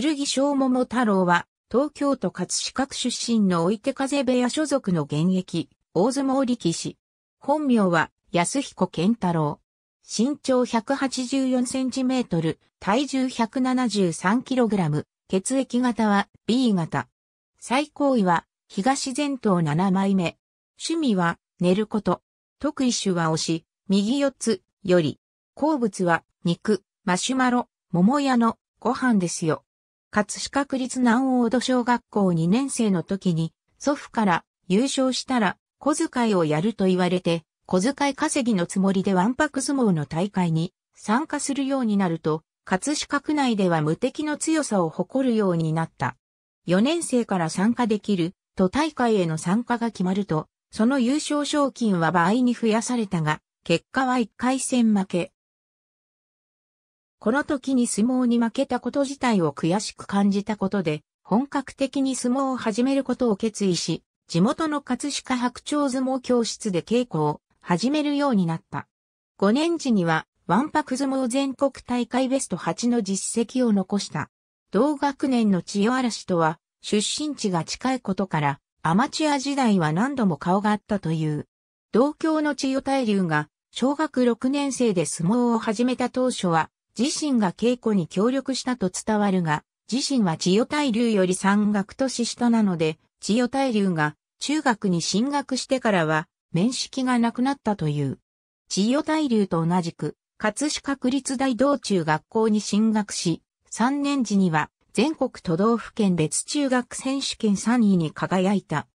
剣翔桃太郎は、東京都葛飾区出身の追手風部屋所属の現役、大相撲力士。本名は、安彦健太郎。身長184センチメートル、体重173キログラム、血液型は B 型。最高位は、東前頭7枚目。趣味は、寝ること。特異種は押し、右四つ、より。好物は、肉、マシュマロ、桃屋の、ご飯ですよ。葛飾区立南大戸小学校2年生の時に、祖父から優勝したら小遣いをやると言われて、小遣い稼ぎのつもりでワンパク相撲の大会に参加するようになると、葛飾区内では無敵の強さを誇るようになった。4年生から参加できると大会への参加が決まると、その優勝賞金は倍に増やされたが、結果は1回戦負け。この時に相撲に負けたこと自体を悔しく感じたことで、本格的に相撲を始めることを決意し、地元の葛飾白鳥相撲教室で稽古を始めるようになった。5年時には、ワンパク相撲全国大会ベスト8の実績を残した。同学年の千代嵐とは、出身地が近いことから、アマチュア時代は何度も顔があったという。同郷の千代大龍が、小学6年生で相撲を始めた当初は、自身が稽古に協力したと伝わるが、自身は千代大龍より山岳年下なので、千代大龍が中学に進学してからは、面識がなくなったという。千代大龍と同じく、葛飾区立大道中学校に進学し、3年時には全国都道府県別中学選手権3位に輝いた。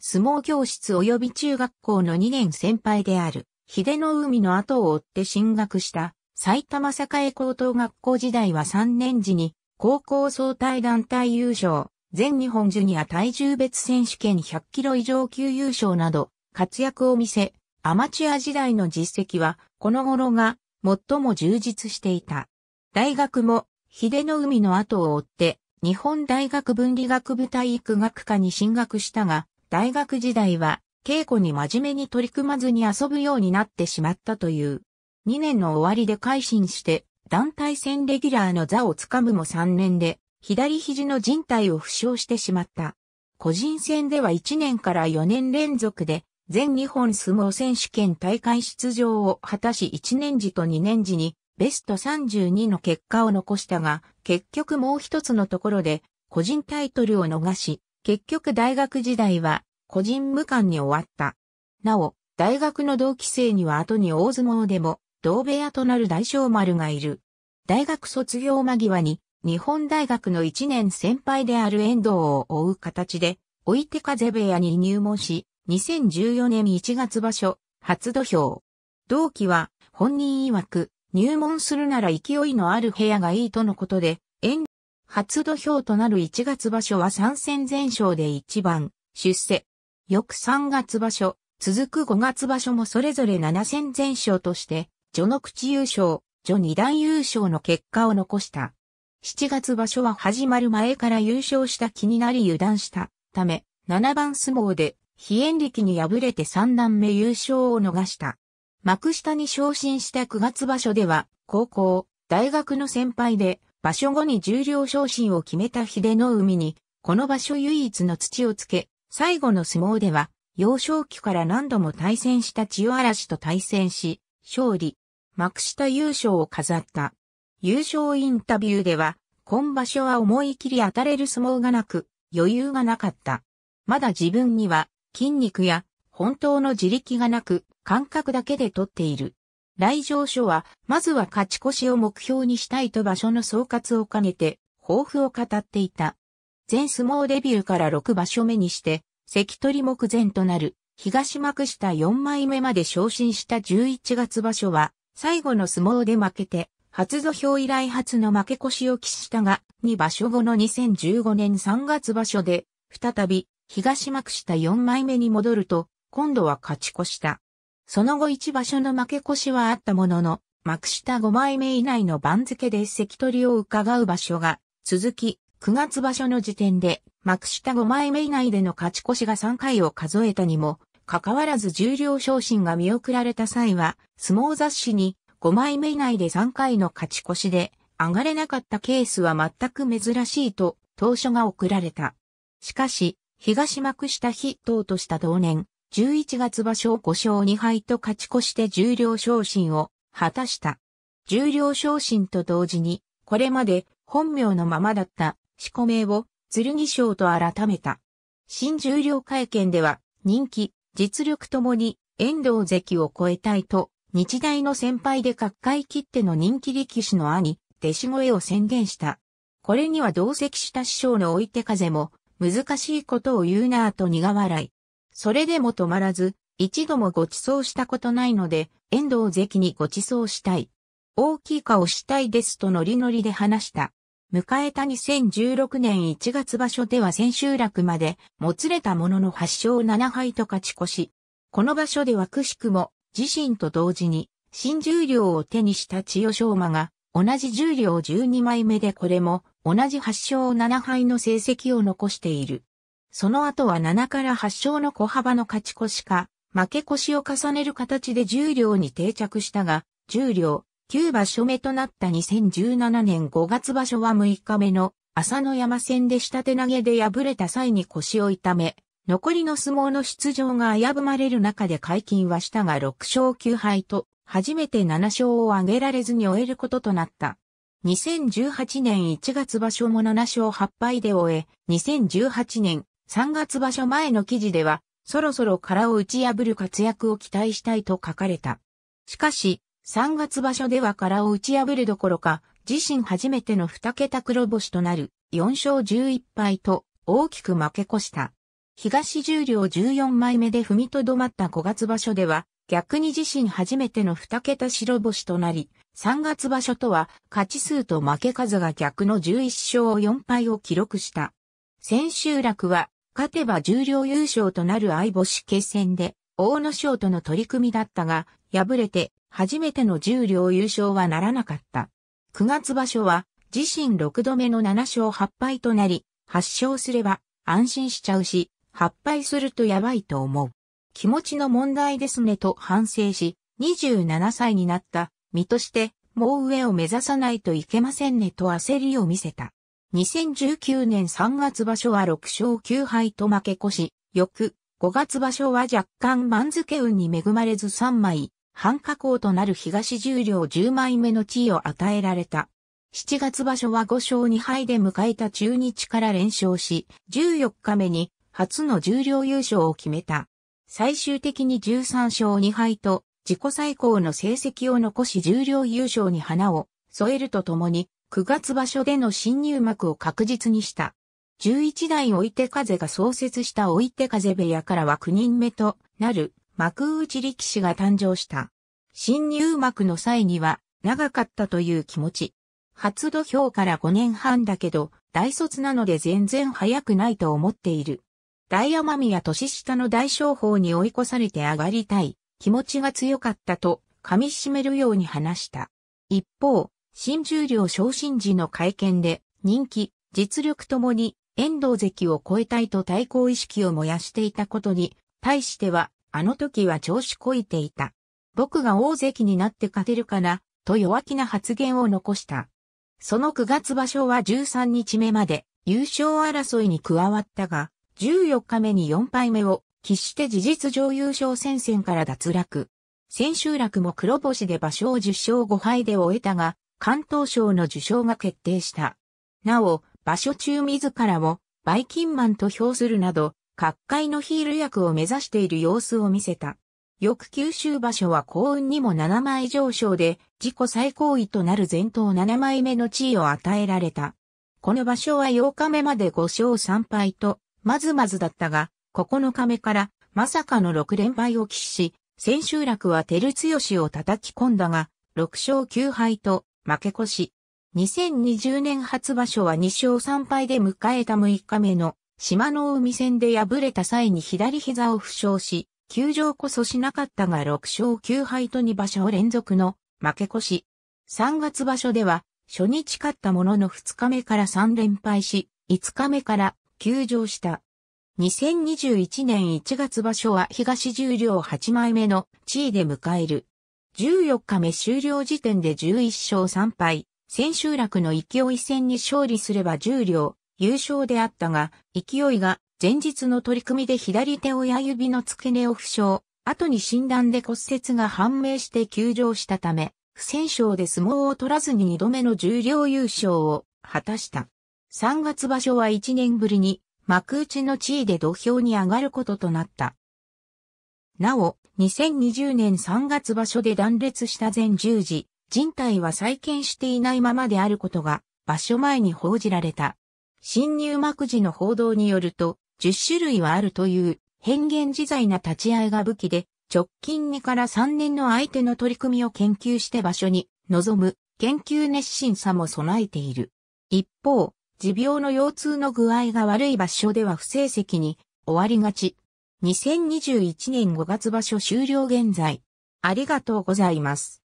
相撲教室及び中学校の2年先輩である、秀の海の後を追って進学した埼玉栄高等学校時代は3年時に、高校総体団体優勝、全日本ジュニア体重別選手権100キロ以上級優勝など、活躍を見せ、アマチュア時代の実績は、この頃が、最も充実していた。大学も、秀の海の後を追って、日本大学文理学部体育学科に進学したが、大学時代は、稽古に真面目に取り組まずに遊ぶようになってしまったという。2年の終わりで改心して、団体戦レギュラーの座をつかむも3年で、左肘の人帯を負傷してしまった。個人戦では1年から4年連続で、全日本相撲選手権大会出場を果たし1年時と2年時にベスト32の結果を残したが、結局もう一つのところで個人タイトルを逃し、結局大学時代は個人無冠に終わった。なお、大学の同期生には後に大相撲でも同部屋となる大正丸がいる。大学卒業間際に、日本大学の1年先輩である遠藤を追う形で、置いて風部屋に入門し、2014年1月場所、初土俵。同期は、本人曰く、入門するなら勢いのある部屋がいいとのことで、遠初土俵となる1月場所は3戦全勝で1番、出世。翌3月場所、続く5月場所もそれぞれ7戦全勝として、序の口優勝、序二段優勝の結果を残した。7月場所は始まる前から優勝した気になり油断したため、7番相撲で、非縁力に敗れて3段目優勝を逃した。幕下に昇進した9月場所では、高校、大学の先輩で、場所後に重量昇進を決めた秀の海に、この場所唯一の土をつけ、最後の相撲では、幼少期から何度も対戦した千代嵐と対戦し、勝利、幕下優勝を飾った。優勝インタビューでは、今場所は思い切り当たれる相撲がなく、余裕がなかった。まだ自分には筋肉や本当の自力がなく、感覚だけで取っている。来場所は、まずは勝ち越しを目標にしたいと場所の総括を兼ねて、抱負を語っていた。全相撲デビューから6場所目にして、関取目前となる、東幕下4枚目まで昇進した11月場所は、最後の相撲で負けて、初土俵以来初の負け越しを喫したが、2場所後の2015年3月場所で、再び、東幕下4枚目に戻ると、今度は勝ち越した。その後1場所の負け越しはあったものの、幕下5枚目以内の番付で関取を伺う場所が、続き、9月場所の時点で、幕下5枚目以内での勝ち越しが3回を数えたにも、かかわらず重量昇進が見送られた際は、相撲雑誌に5枚目以内で3回の勝ち越しで上がれなかったケースは全く珍しいと当初が送られた。しかし、東幕下筆頭とした同年、11月場所5勝2敗と勝ち越して重量昇進を果たした。重量昇進と同時に、これまで本名のままだった四股名を剣翔と改めた。新重量会見では人気、実力ともに遠藤関を超えたいと、日大の先輩で各界切っての人気力士の兄、弟子越えを宣言した。これには同席した師匠の置いて風も、難しいことを言うなぁと苦笑い。それでも止まらず、一度もご馳走したことないので、遠藤関にご馳走したい。大きい顔したいですとノリノリで話した。迎えた2016年1月場所では千秋楽までもつれたものの8勝7敗と勝ち越し、この場所ではくしくも自身と同時に新十両を手にした千代翔馬が同じ十両12枚目でこれも同じ8勝7敗の成績を残している。その後は7から8勝の小幅の勝ち越しか、負け越しを重ねる形で重量両に定着したが、重量、両、9場所目となった2017年5月場所は6日目の朝の山戦で下手投げで敗れた際に腰を痛め、残りの相撲の出場が危ぶまれる中で解禁はしたが6勝9敗と、初めて7勝を挙げられずに終えることとなった。2018年1月場所も7勝8敗で終え、2018年3月場所前の記事では、そろそろ殻を打ち破る活躍を期待したいと書かれた。しかし、3月場所では殻を打ち破るどころか、自身初めての2桁黒星となる4勝11敗と大きく負け越した。東十両14枚目で踏みとどまった5月場所では、逆に自身初めての2桁白星となり、3月場所とは勝ち数と負け数が逆の11勝4敗を記録した。千秋楽は、勝てば十両優勝となる相星決戦で、大野賞との取り組みだったが、敗れて初めての十両優勝はならなかった。9月場所は自身6度目の7勝8敗となり、8勝すれば安心しちゃうし、8敗するとやばいと思う。気持ちの問題ですねと反省し、27歳になった身としてもう上を目指さないといけませんねと焦りを見せた。2019年3月場所は6勝9敗と負け越し、翌5月場所は若干番付運に恵まれず3枚、半加工となる東十両十枚目の地位を与えられた。七月場所は五勝二敗で迎えた中日から連勝し、十四日目に初の十両優勝を決めた。最終的に十三勝二敗と自己最高の成績を残し十両優勝に花を添えるとともに九月場所での新入幕を確実にした。11代いて風が創設したいて風部屋からは9人目となる幕内力士が誕生した。新入幕の際には長かったという気持ち。初土俵から5年半だけど、大卒なので全然早くないと思っている。大奄美や年下の大商法に追い越されて上がりたい、気持ちが強かったと、噛み締めるように話した。一方、新十両昇進時の会見で、人気、実力ともに、遠藤関を超えたいと対抗意識を燃やしていたことに、対しては、あの時は調子こいていた。僕が大関になって勝てるかな、と弱気な発言を残した。その9月場所は13日目まで優勝争いに加わったが、14日目に4敗目を喫して事実上優勝戦線から脱落。千秋楽も黒星で場所を10勝5敗で終えたが、関東賞の受賞が決定した。なお、場所中自らも、バイキンマンと評するなど、各界のヒール役を目指している様子を見せた。翌九州場所は幸運にも7枚上昇で、自己最高位となる前頭7枚目の地位を与えられた。この場所は8日目まで5勝3敗と、まずまずだったが、9日目から、まさかの6連敗を喫し、千秋楽は照強を叩き込んだが、6勝9敗と、負け越し。2020年初場所は2勝3敗で迎えた6日目の島の海戦で敗れた際に左膝を負傷し、休場こそしなかったが6勝9敗と2場所連続の負け越し。3月場所では、初日勝ったものの2日目から3連敗し、5日目から休場した。2021年1月場所は東十両8枚目の地位で迎える。14日目終了時点で11勝3敗、千秋楽の勢い戦に勝利すれば十両、優勝であったが、勢いが前日の取り組みで左手親指の付け根を負傷、後に診断で骨折が判明して休場したため、不戦勝で相撲を取らずに2度目の重量優勝を果たした。3月場所は1年ぶりに幕内の地位で土俵に上がることとなった。なお、2020年3月場所で断裂した全十字、人体は再建していないままであることが場所前に報じられた。新入幕時の報道によると、10種類はあるという、変幻自在な立ち合いが武器で、直近2から3年の相手の取り組みを研究して場所に臨む研究熱心さも備えている。一方、持病の腰痛の具合が悪い場所では不成績に終わりがち。2021年5月場所終了現在。ありがとうございます。